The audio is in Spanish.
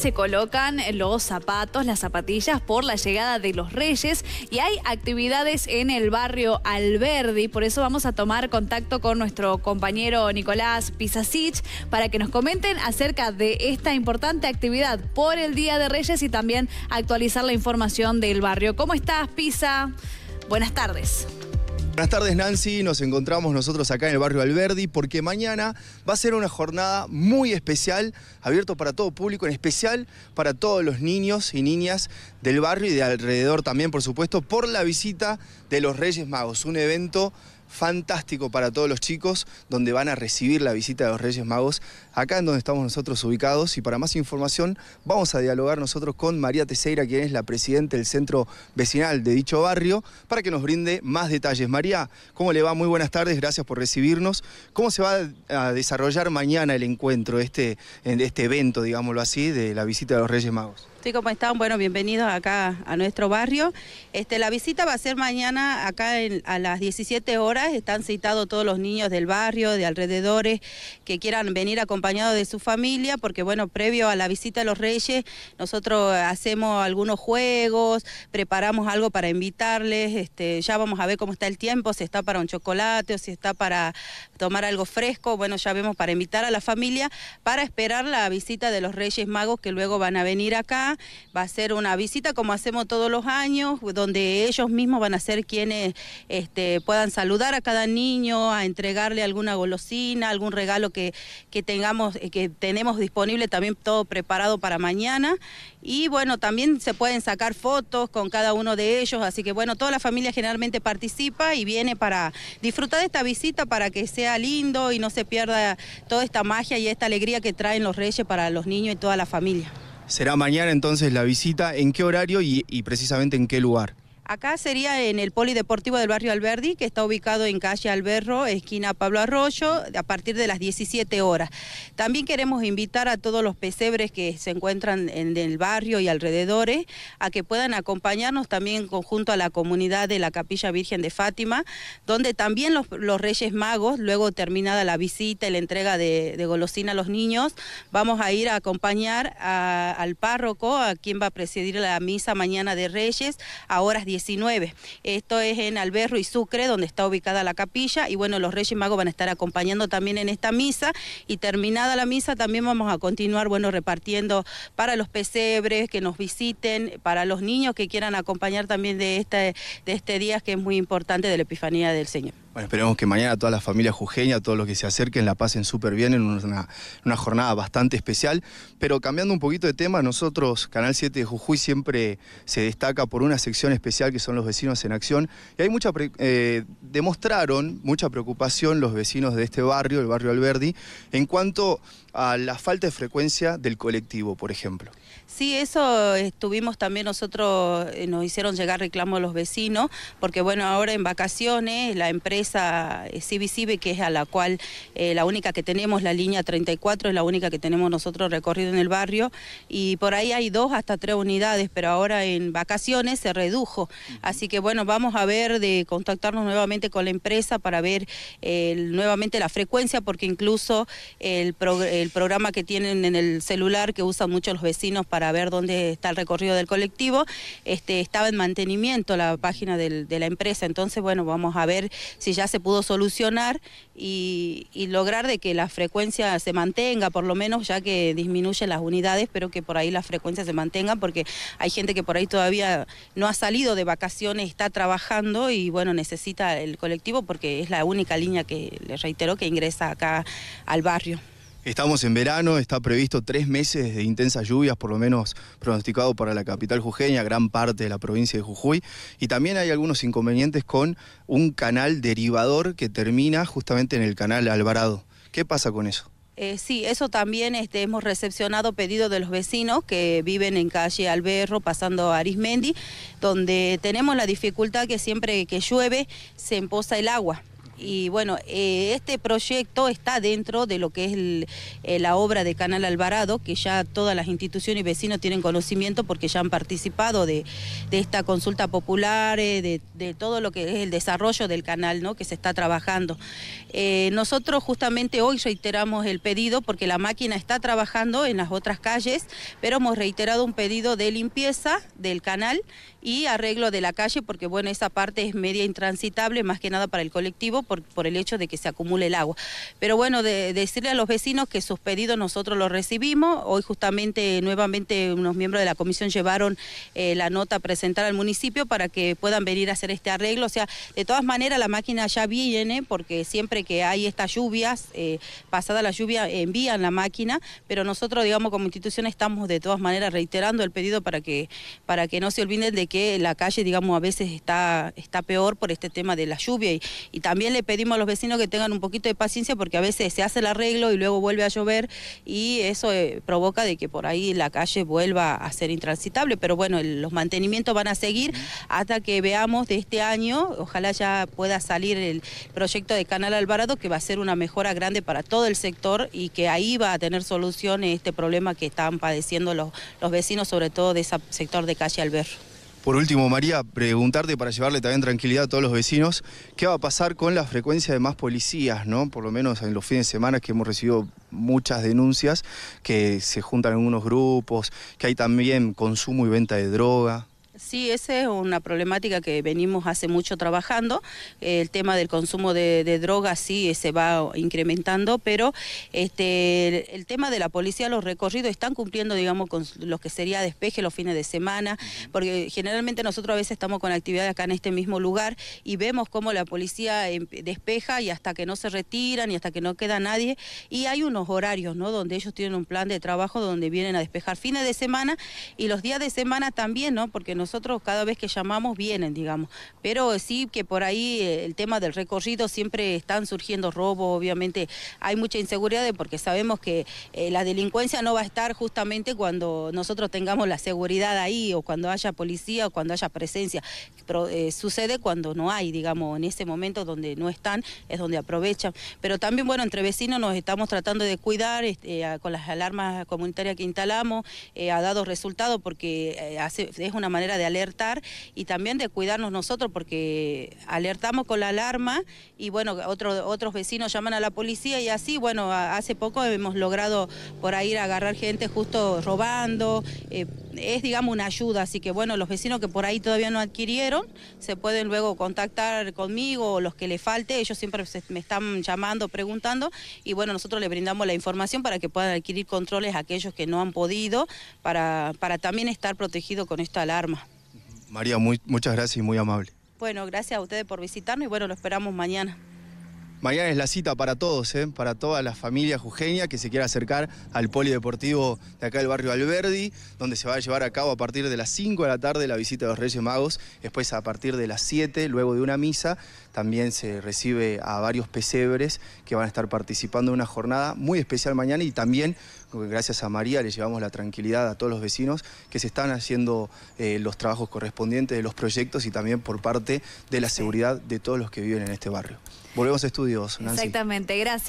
se colocan los zapatos, las zapatillas por la llegada de los Reyes y hay actividades en el barrio Alberdi, por eso vamos a tomar contacto con nuestro compañero Nicolás Pisasich para que nos comenten acerca de esta importante actividad por el Día de Reyes y también actualizar la información del barrio. ¿Cómo estás, Pisa? Buenas tardes. Buenas tardes Nancy, nos encontramos nosotros acá en el barrio Alberdi porque mañana va a ser una jornada muy especial, abierto para todo público, en especial para todos los niños y niñas del barrio y de alrededor también, por supuesto, por la visita de los Reyes Magos, un evento fantástico para todos los chicos, donde van a recibir la visita de los Reyes Magos, acá en donde estamos nosotros ubicados. Y para más información vamos a dialogar nosotros con María Teseira, quien es la presidenta del centro vecinal de dicho barrio, para que nos brinde más detalles. María, ¿cómo le va? Muy buenas tardes, gracias por recibirnos. ¿Cómo se va a desarrollar mañana el encuentro, este, este evento, digámoslo así, de la visita de los Reyes Magos? Estoy ¿cómo están? Bueno, bienvenidos acá a nuestro barrio. Este, la visita va a ser mañana acá a las 17 horas. Están citados todos los niños del barrio, de alrededores, que quieran venir acompañados de su familia, porque bueno, previo a la visita de los Reyes, nosotros hacemos algunos juegos, preparamos algo para invitarles. Este, ya vamos a ver cómo está el tiempo, si está para un chocolate o si está para tomar algo fresco. Bueno, ya vemos para invitar a la familia para esperar la visita de los Reyes Magos que luego van a venir acá va a ser una visita como hacemos todos los años, donde ellos mismos van a ser quienes este, puedan saludar a cada niño, a entregarle alguna golosina, algún regalo que, que tengamos, eh, que tenemos disponible también todo preparado para mañana. Y bueno, también se pueden sacar fotos con cada uno de ellos, así que bueno, toda la familia generalmente participa y viene para disfrutar de esta visita para que sea lindo y no se pierda toda esta magia y esta alegría que traen los reyes para los niños y toda la familia. Será mañana entonces la visita, ¿en qué horario y, precisamente en qué lugar? Acá sería en el Polideportivo del Barrio Alberdi, que está ubicado en calle Alberro, esquina Pablo Arroyo, a partir de las 17 horas. También queremos invitar a todos los pesebres que se encuentran en el barrio y alrededores a que puedan acompañarnos también en conjunto a la comunidad de la Capilla Virgen de Fátima, donde también los, Reyes Magos, luego terminada la visita y la entrega de, golosina a los niños, vamos a ir a acompañar al párroco, a quien va a presidir la misa mañana de Reyes, a horas 10 esto es en Alberro y Sucre, donde está ubicada la capilla. Y bueno, los Reyes Magos van a estar acompañando también en esta misa. Y terminada la misa, también vamos a continuar, bueno, repartiendo para los pesebres que nos visiten, para los niños que quieran acompañar también de este, de este día que es muy importante de la Epifanía del Señor. Bueno, esperemos que mañana todas las familias jujeña, todos los que se acerquen, la pasen súper bien en una, jornada bastante especial. Pero cambiando un poquito de tema, nosotros, Canal 7 de Jujuy, siempre se destaca por una sección especial que son los vecinos en acción. Y hay mucha, eh, demostraron mucha preocupación los vecinos de este barrio, el barrio Alberdi, en cuanto a la falta de frecuencia del colectivo, por ejemplo. Sí, eso estuvimos también nosotros, eh, nos hicieron llegar reclamos a los vecinos, porque bueno, ahora en vacaciones la empresa esa eh, CBCB, que es a la cual eh, la única que tenemos, la línea 34, es la única que tenemos nosotros recorrido en el barrio, y por ahí hay dos hasta tres unidades, pero ahora en vacaciones se redujo. Así que bueno, vamos a ver de contactarnos nuevamente con la empresa para ver eh, nuevamente la frecuencia, porque incluso el, programa que tienen en el celular, que usan mucho los vecinos para ver dónde está el recorrido del colectivo, este, estaba en mantenimiento la página de la empresa. Entonces, bueno, vamos a ver si ya se pudo solucionar y, lograr de que la frecuencia se mantenga, por lo menos ya que disminuyen las unidades, pero que por ahí la frecuencia se mantenga, porque hay gente que por ahí todavía no ha salido de vacaciones, está trabajando y bueno, necesita el colectivo porque es la única línea que, le reitero, que ingresa acá al barrio. Estamos en verano, está previsto tres meses de intensas lluvias, por lo menos pronosticado para la capital jujeña, gran parte de la provincia de Jujuy. Y también hay algunos inconvenientes con un canal derivador que termina justamente en el canal Alvarado. ¿Qué pasa con eso? Eh, sí, eso también este, hemos recepcionado pedido de los vecinos que viven en calle Alberro, pasando a Arismendi, donde tenemos la dificultad que siempre que llueve se empoza el agua y bueno, eh, este proyecto está dentro de lo que es eh, la obra de Canal Alvarado, que ya todas las instituciones y vecinos tienen conocimiento porque ya han participado de, esta consulta popular, eh, de, todo lo que es el desarrollo del canal ¿no? que se está trabajando. nosotros justamente hoy reiteramos el pedido porque la máquina está trabajando en las otras calles, pero hemos reiterado un pedido de limpieza del canal y arreglo de la calle porque bueno, esa parte es media intransitable, más que nada para el colectivo por, el hecho de que se acumule el agua. Pero bueno, decirle a los vecinos que sus pedidos nosotros los recibimos. Hoy justamente nuevamente unos miembros de la comisión llevaron eh, la nota a presentar al municipio para que puedan venir a hacer este arreglo. O sea, de todas maneras la máquina ya viene porque siempre que hay estas lluvias, eh, pasada la lluvia envían la máquina, pero nosotros digamos como institución estamos de todas maneras reiterando el pedido para que, para que no se olviden de que la calle digamos a veces está, está peor por este tema de la lluvia y, y también le pedimos a los vecinos que tengan un poquito de paciencia porque a veces se hace el arreglo y luego vuelve a llover y eso eh, provoca de que por ahí la calle vuelva a ser intransitable, pero bueno, los mantenimientos van a seguir hasta que veamos de este año, ojalá ya pueda salir el proyecto de Canal Alvarado que va a ser una mejora grande para todo el sector y que ahí va a tener solución este problema que están padeciendo los, los vecinos, sobre todo de ese sector de calle Alberto. Por último, María, preguntarte para llevarle también tranquilidad a todos los vecinos, ¿qué va a pasar con la frecuencia de más policías, no? Por lo menos en los fines de semana que hemos recibido muchas denuncias, que se juntan en unos grupos, que hay también consumo y venta de droga. Sí, esa es una problemática que venimos hace mucho trabajando. El tema del consumo de, drogas sí se va incrementando, pero este, el, tema de la policía, los recorridos están cumpliendo, digamos, con lo que sería despeje los fines de semana, porque generalmente nosotros a veces estamos con actividad acá en este mismo lugar y vemos cómo la policía em, despeja y hasta que no se retiran y hasta que no queda nadie. Y hay unos horarios, ¿no? Donde ellos tienen un plan de trabajo donde vienen a despejar fines de semana y los días de semana también, ¿no? Porque nos nosotros cada vez que llamamos vienen, digamos. Pero sí que por ahí eh, el tema del recorrido siempre están surgiendo robos, obviamente hay mucha inseguridad porque sabemos que eh, la delincuencia no va a estar justamente cuando nosotros tengamos la seguridad ahí o cuando haya policía o cuando haya presencia. Eh, sucede cuando no hay, digamos, en ese momento donde no están es donde aprovechan. Pero también, bueno, entre vecinos nos estamos tratando de cuidar este, con las alarmas comunitarias que instalamos, ha dado resultado porque es una manera de de alertar y también de cuidarnos nosotros porque alertamos con la alarma y bueno, otros vecinos llaman a la policía y así, bueno, hace poco hemos logrado por ahí agarrar gente justo robando, eh, es, digamos, una ayuda, así que bueno, los vecinos que por ahí todavía no adquirieron, se pueden luego contactar conmigo los que le falte, ellos siempre me están llamando, preguntando, y bueno, nosotros les brindamos la información para que puedan adquirir controles a aquellos que no han podido, para, para también estar protegidos con esta alarma. María, muchas gracias y muy amable. Bueno, gracias a ustedes por visitarnos y bueno, lo esperamos mañana. Mañana es la cita para todos, ¿eh? para toda la familia jujeña que se quiera acercar al polideportivo de acá del barrio Alberdi, donde se va a llevar a cabo a partir de las 5 de la tarde la visita de los Reyes Magos, después a partir de las 7, luego de una misa, también se recibe a varios pesebres que van a estar participando en una jornada muy especial mañana y también, eh, gracias a María, le llevamos la tranquilidad a todos los vecinos que se están haciendo eh, los trabajos correspondientes de los proyectos y también por parte de la seguridad de todos los que viven en este barrio. Volvemos a estudios. Nancy. Exactamente, gracias.